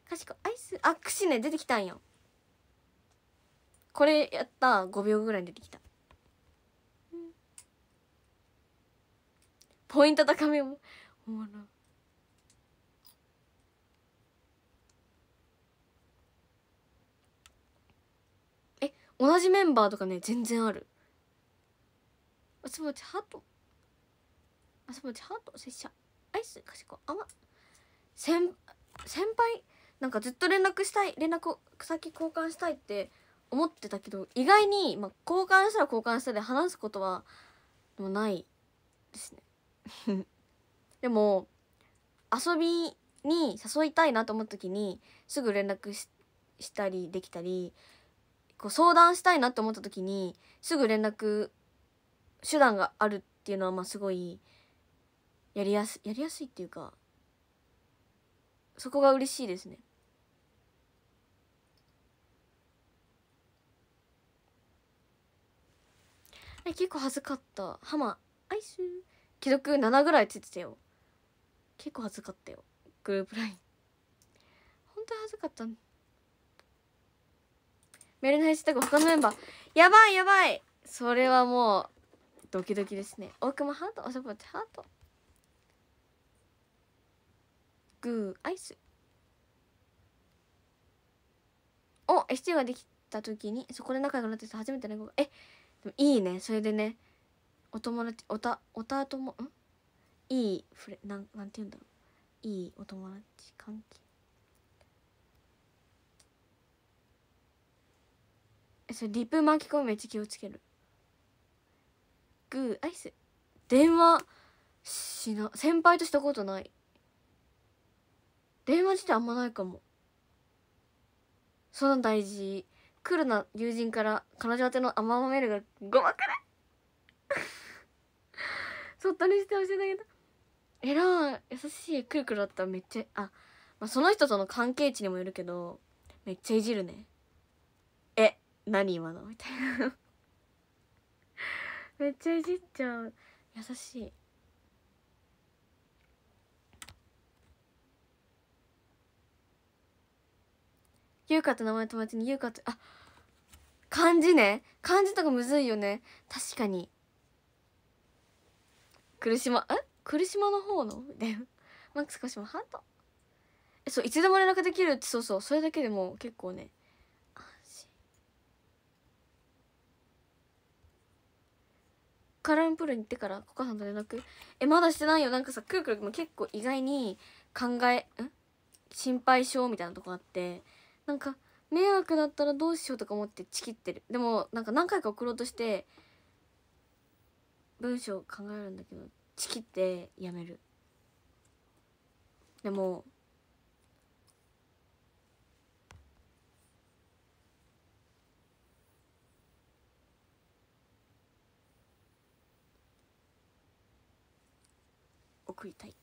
かしこアイスあくしね出てきたんよこれやった5秒ぐらい出てきた、ポイント高めもおもろえ同じメンバーとかね全然あるあそまちハートあそまちハート拙者アイスかしこあま先先輩なんかずっと連絡したい連絡先交換したいって思ってたけど意外に、まあ、交換したら交換したで話すことはもないですね でも遊びに誘いたいなと思った時にすぐ連絡したりできたりこう相談したいなと思った時にすぐ連絡手段があるっていうのはまあすごいやりやすやりやすいっていうかそこが嬉しいですね。え結構恥ずかったハマアイス既読7ぐらいついてたよ結構恥ずかったよグループライン本当恥ずかったメールの配信とか他のメンバーやばいやばいそれはもうドキドキですね大熊ハートおしゃぼちハートグーアイスお ST ができた時にそこで仲良くなってた初めての子がえいいねそれでねお友達おたおたともんいいフレなんなんて言うんだろういいお友達関係えそれリップ巻き込むめっちゃ気をつけるグーアイス電話しな先輩としたことない電話自体あんまないかもそんな大事クールな友人から彼女宛ての甘々メールがごまかれ そっとにして教えてあげたえらい優しいクルクルだったらめっちゃあ、まあ、その人との関係値にもよるけどめっちゃいじるねえ何今のみたいな めっちゃいじっちゃう優しい優香と名前友達に優香とあ漢字ね漢字とかむずいよね確かに苦しまえ苦しまの方のみたマックス小島ハートえそういつでも連絡できるってそうそうそれだけでも結構ね安心カランプールに行ってからコカさんと連絡えまだしてないよなんかさくるくる結構意外に考えん心配性みたいなとこあってなんか迷惑だったらどうしようとか思ってちきってるでもなんか何回か送ろうとして文章考えるんだけどちきってやめるでも送りたい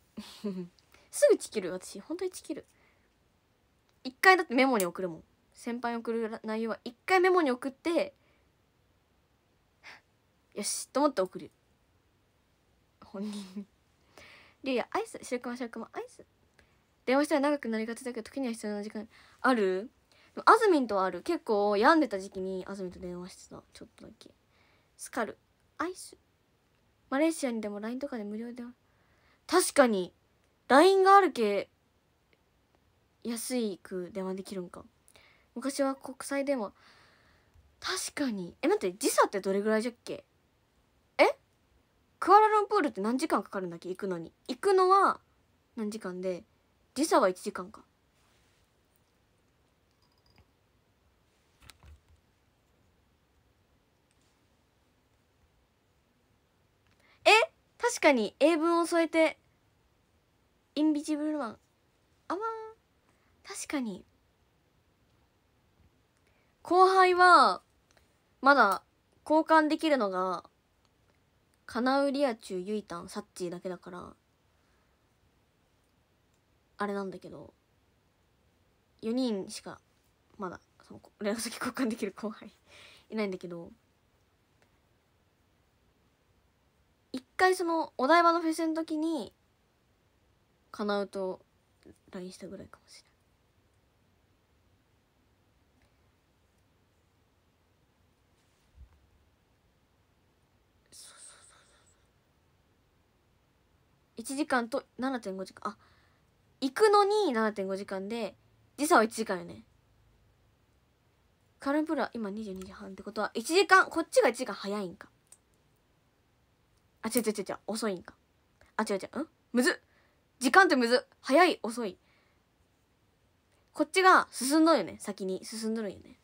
すぐちきる私本当にちきる一回だってメモに送るもん先輩に送る内容は一回メモに送ってよしと思って送る本人に「りゅうやアイス白熊白熊アイス」電話したら長くなりがちだけど時には必要な時間あるでもあずみんとはある結構病んでた時期にあずみんと電話してたちょっとだけスカルアイスマレーシアにでも LINE とかで無料で確かに LINE があるけ安いく電話できるんか昔は国際電話確かにえ待って時差ってどれぐらいじゃっけえクアラルンプールって何時間かかるんだっけ行くのに行くのは何時間で時差は1時間かえ確かに英文を添えてインビジブルマンあまー確かに後輩はまだ交換できるのがカナウリアチュユイタンサッチーだけだからあれなんだけど4人しかまだその連絡先交換できる後輩 いないんだけど一回そのお台場のフェスの時にカナウと LINE したぐらいかもしれない。1時間と7.5時間あ行くのに7.5時間で時差は1時間よねカルプラ今22時半ってことは1時間こっちが1時間早いんかあ違う違う違う遅いんかあ違う違うんむずっ時間ってむずっ早い遅いこっちが進んどるよね先に進んどるよね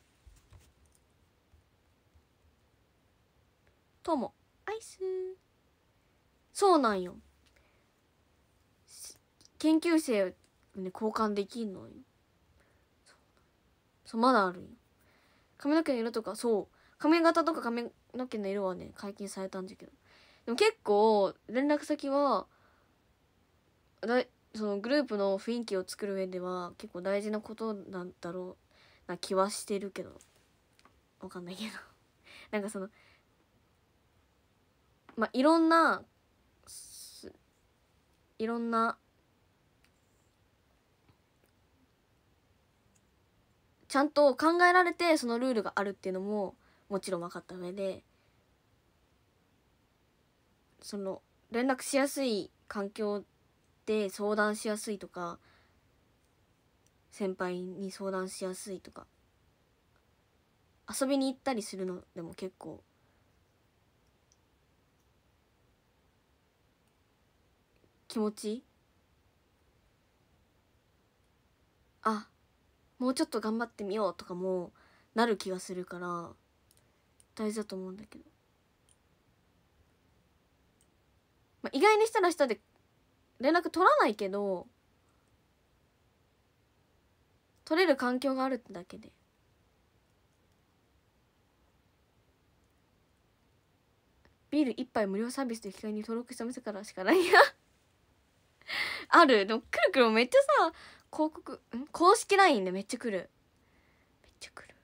ともアイスそうなんよ研究生、ね、交換できんのよそうまだあるよ髪の毛の色とかそう髪型とか髪の毛の色はね解禁されたんゃけどでも結構連絡先はだそのグループの雰囲気を作る上では結構大事なことなんだろうな気はしてるけどわかんないけど なんかそのまあいろんないろんなちゃんと考えられてそのルールがあるっていうのももちろん分かった上でその連絡しやすい環境で相談しやすいとか先輩に相談しやすいとか遊びに行ったりするのでも結構気持ちあもうちょっと頑張ってみようとかもなる気がするから大事だと思うんだけど、まあ、意外にしたら下で連絡取らないけど取れる環境があるってだけでビール1杯無料サービスで機械に登録した店からしかないや あるでもくるくるめっちゃさ広告ん公式 LINE でめっちゃ来るめっちゃ来る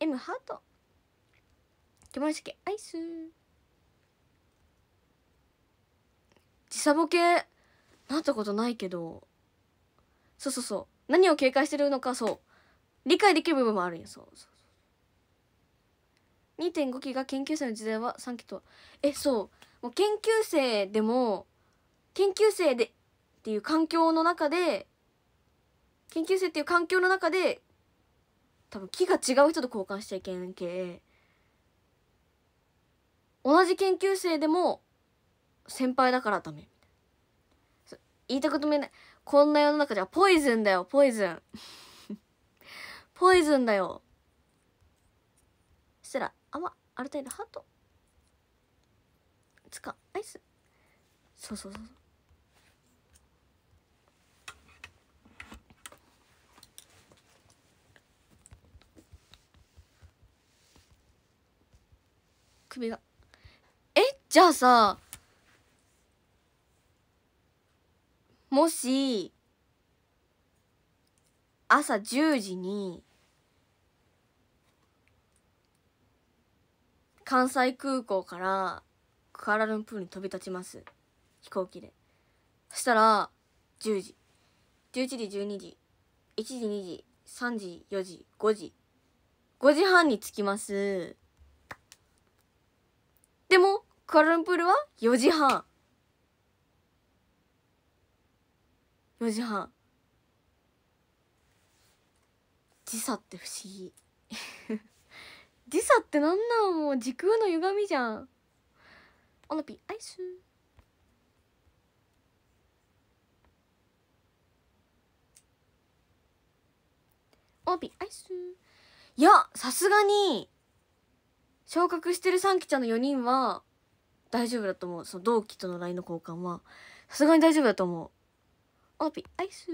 M ハート気持ちけアイス時差ボケなったことないけどそうそうそう何を警戒してるのかそう理解できる部分もあるんやそうそうそう2.5期が研究生の時代は3期とえそうもう研究生でも研究生でっていう環境の中で研究生っていう環境の中で多分木が違う人と交換しちゃいけんけ同じ研究生でも先輩だからダメ言いたくともないこんな世の中じゃポイズンだよポイズン ポイズンだよそしたらあまある程度ハートつかアイスそうそうそうそう首がえじゃあさもし朝10時に関西空港からクアラルンプールに飛び立ちます飛行機でそしたら10時11時12時1時2時3時4時5時5時半に着きますでもクアラルンプールは4時半4時半時差って不思議 時差ってなんなんもう時空の歪みじゃんオノピアイスオノピアイスいやさすがに昇格してる3期ちゃんの4人は大丈夫だと思うその同期との LINE の交換はさすがに大丈夫だと思うオーピアイス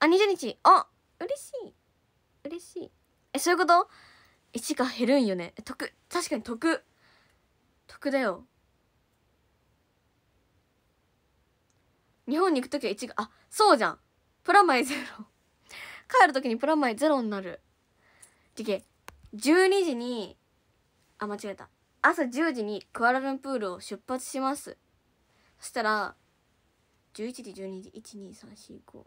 あ20日あ嬉しい嬉しいえそういうこと1が減るんよね得確かに得得だよ日本に行く時は1があそうじゃんプラマイゼロ帰る時にプラマイゼロになるてけ12時にあ間違えた朝10時にクアラルンプールを出発しますそしたら11時12時12345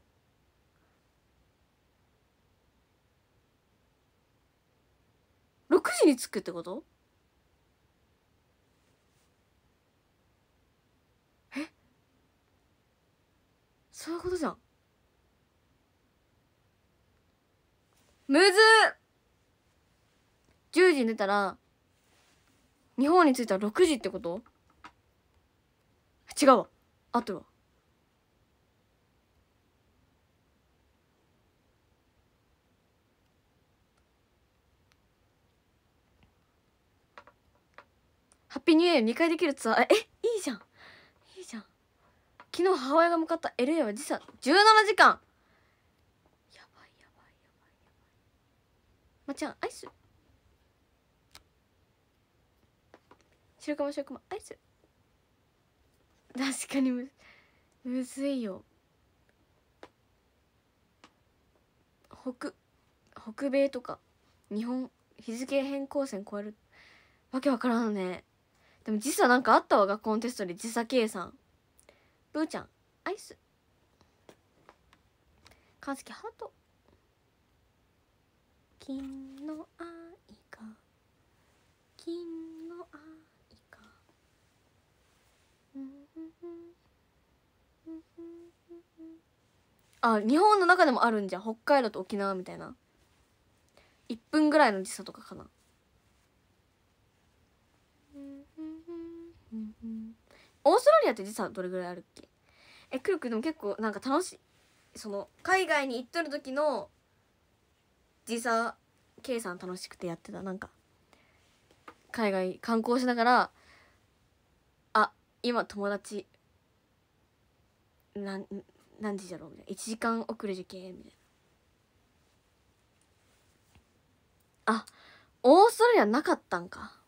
六時に着くってことえそういうことじゃんむず10時寝たら日本に着いたら6時ってこと違うわあとはハッピーニューイヤー2回できるツアーえいいじゃんいいじゃん昨日母親が向かった LA は時差17時間やばいやばいやばいやばいまっちゃんアイス白熊白熊アイス確かにむむずいよ北北米とか日本日付変更線超えるわけわからんねでも時差なんかあったわ学校のテストで時差計算ブーちゃんアイスすきハート金の愛が金の愛あ日本の中でもあるんじゃ北海道と沖縄みたいな1分ぐらいの時差とかかなオーストラリアって時差どれぐらいあるっけえくるくるでも結構なんか楽しいその海外に行っとる時の時差計算楽しくてやってたなんか海外観光しながら今友達なん何時じゃろうみたいな1時間遅れじゃけみたいなあオーストラリアなかったんか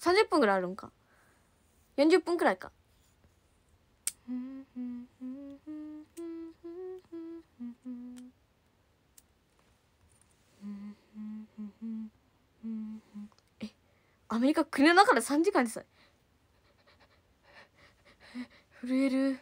30分ぐらいあるんか40分くらいかえアメリカ国の中で3時間です震える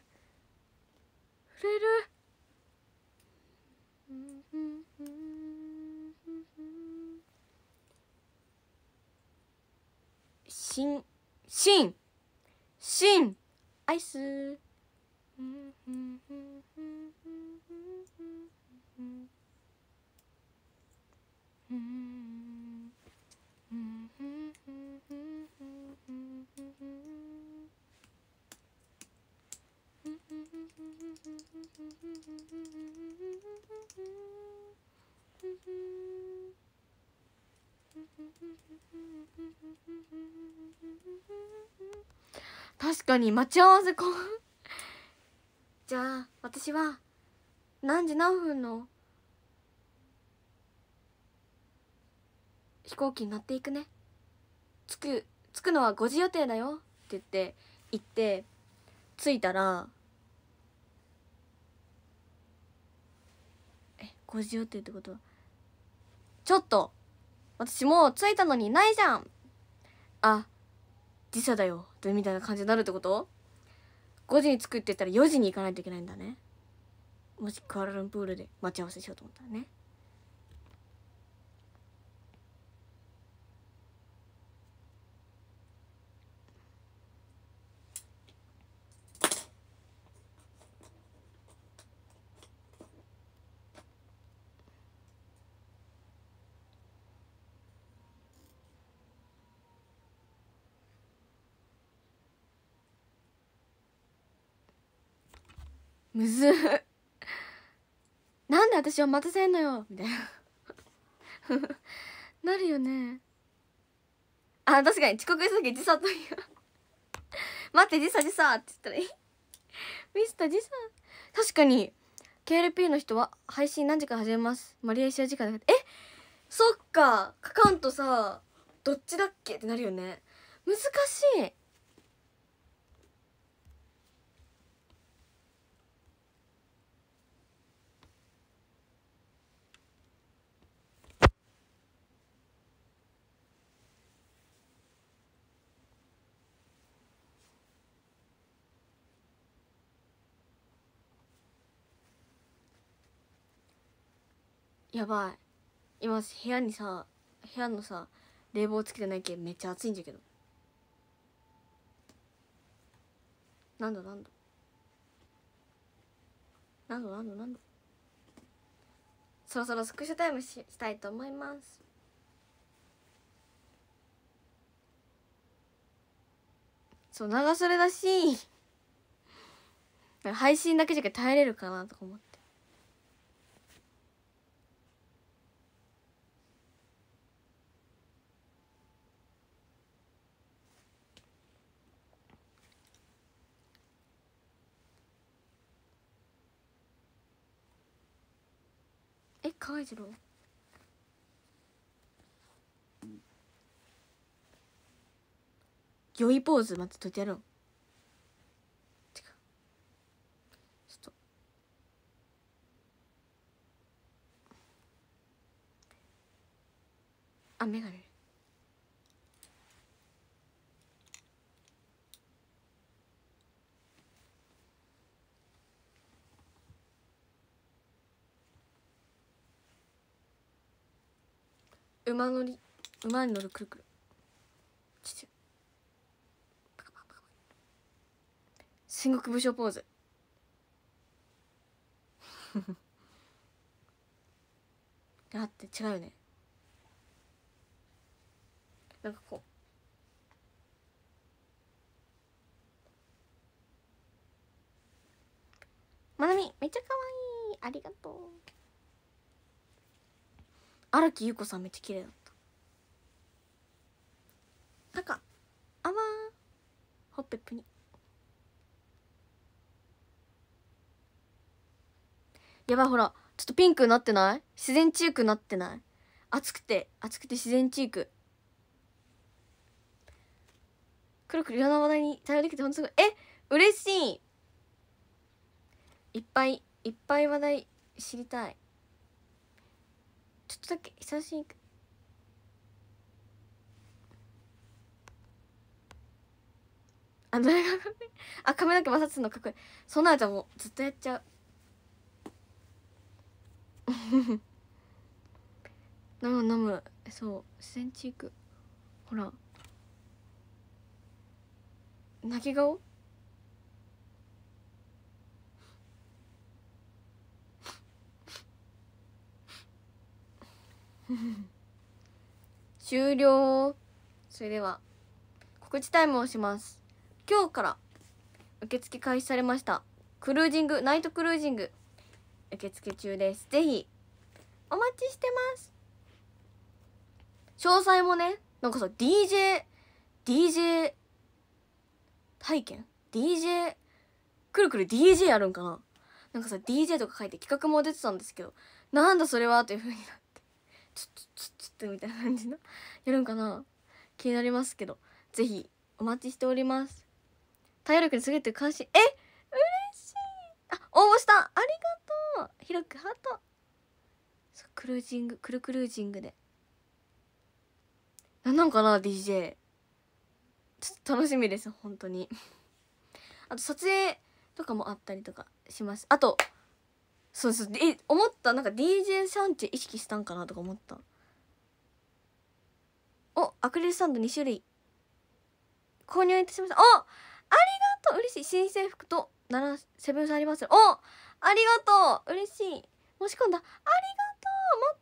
確かに待ち合わせこ じゃあ私は何時何分の飛行機に乗っていくね着く着くのは5時予定だよって言って行って着いたらえ5時予定ってことはちょっと私もう着いたのにないじゃんあ時差だよってみたいな感じになるってこと ?5 時に作ってったら4時に行かないといけないんだねもしクアラルンプールで待ち合わせしようと思ったらねむずなんで私を待たせんのよみたいな なるよねあ確かに遅刻した時時差という待って時差時差って言ったらいいミスター時差確かに KLP の人は配信何時から始めますマレーシア時間だえそっか書かんとさどっちだっけってなるよね難しいやばい今部屋にさ部屋のさ冷房つけてないけめっちゃ暑いんじゃけどなんだなんだなんだなんだなんだそろそろスクショタイムししたいと思いますそう長袖だし配信だけじゃけ耐えれるかなとか思って河合次郎酔いポーズまたとてやろうちょっとあ眼鏡馬乗り馬に乗るくるくる戦国武将ポーズあ って違うよねなんかこうまなみめっちゃ可愛いありがとう荒木優子さんめっちゃ綺麗だったなんかあわほっぺぷにやばいほらちょっとピンクなってない自然チークなってない暑くて暑くて自然チークくるくるいろんな話題に対応できてほんとすごいえ嬉しいいっぱいいっぱい話題知りたいちょっとだけ久しいあ誰が あ髪の毛摩擦するのかっこいいそんなんじゃもうずっとやっちゃう 飲む飲むそう自然チークほら泣き顔 終了それでは告知タイムをします今日から受付開始されましたクルージングナイトクルージング受付中ですぜひお待ちしてます詳細もねなんかさ DJDJ 体験 DJ くるくる DJ あるんかななんかさ DJ とか書いて企画も出てたんですけどなんだそれはというふうになってツッツッツッツみたいな感じのやるんかな気になりますけどぜひお待ちしております体力に優れて関心え嬉しいあ応募したありがとう広くハートそうクルージングクルクルージングでなんなんかな DJ ちょっと楽しみです本当にあと撮影とかもあったりとかしますあとそうそうえ思ったなんか DJ シャンチ意識したんかなとか思ったおアクリルスタンド2種類購入いたしましたおありがとう嬉しい新制服と7セブンんありますおありがとう嬉しい申し込んだありがとう待っ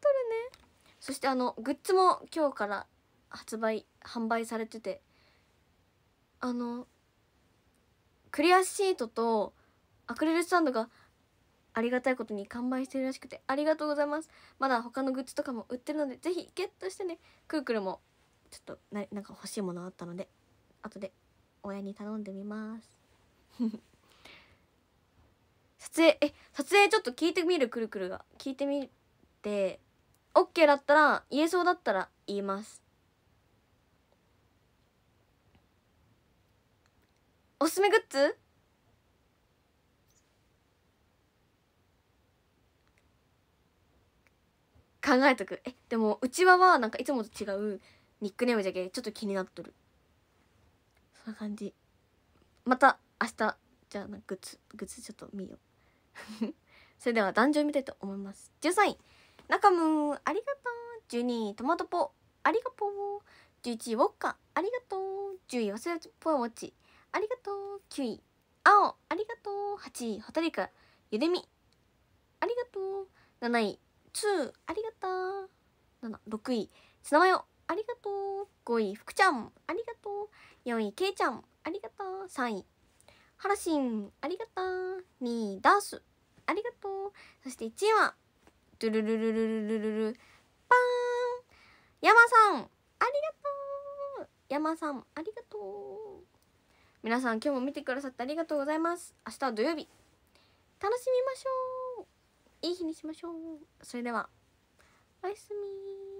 とるねそしてあのグッズも今日から発売販売されててあのクリアシートとアクリルスタンドがありがたいことに完売してるらしくてありがとうございますまだ他のグッズとかも売ってるのでぜひゲットしてねクルクルもちょっとななんか欲しいものあったので後で親に頼んでみます 撮影え撮影ちょっと聞いてみるくるくるが聞いてみて OK だったら言えそうだったら言いますおすすめグッズ考えとくえでもうちわはなんかいつもと違うニックネームじゃけちょっと気になっとるそんな感じまた明日じゃあグッズグッズちょっと見よう それでは壇上見たいと思います13位中ムありがとう12位トマトポありがとう11位ウォッカありがとう10位忘れっぽいもちありがとう9位青ありがとう8位ホタルイカゆでみありがとう7位2ありがとう76位ツナマヨありがとう5位福ちゃんありがとう4位けいちゃんありがとう3位ハラシンありがとう2位ダースありがとうそして1位はドゥルルルルルルルルパーン山さんありがとう山さんありがとう皆さん今日も見てくださってありがとうございます明日は土曜日楽しみましょういい日にしましょうそれではおやすみ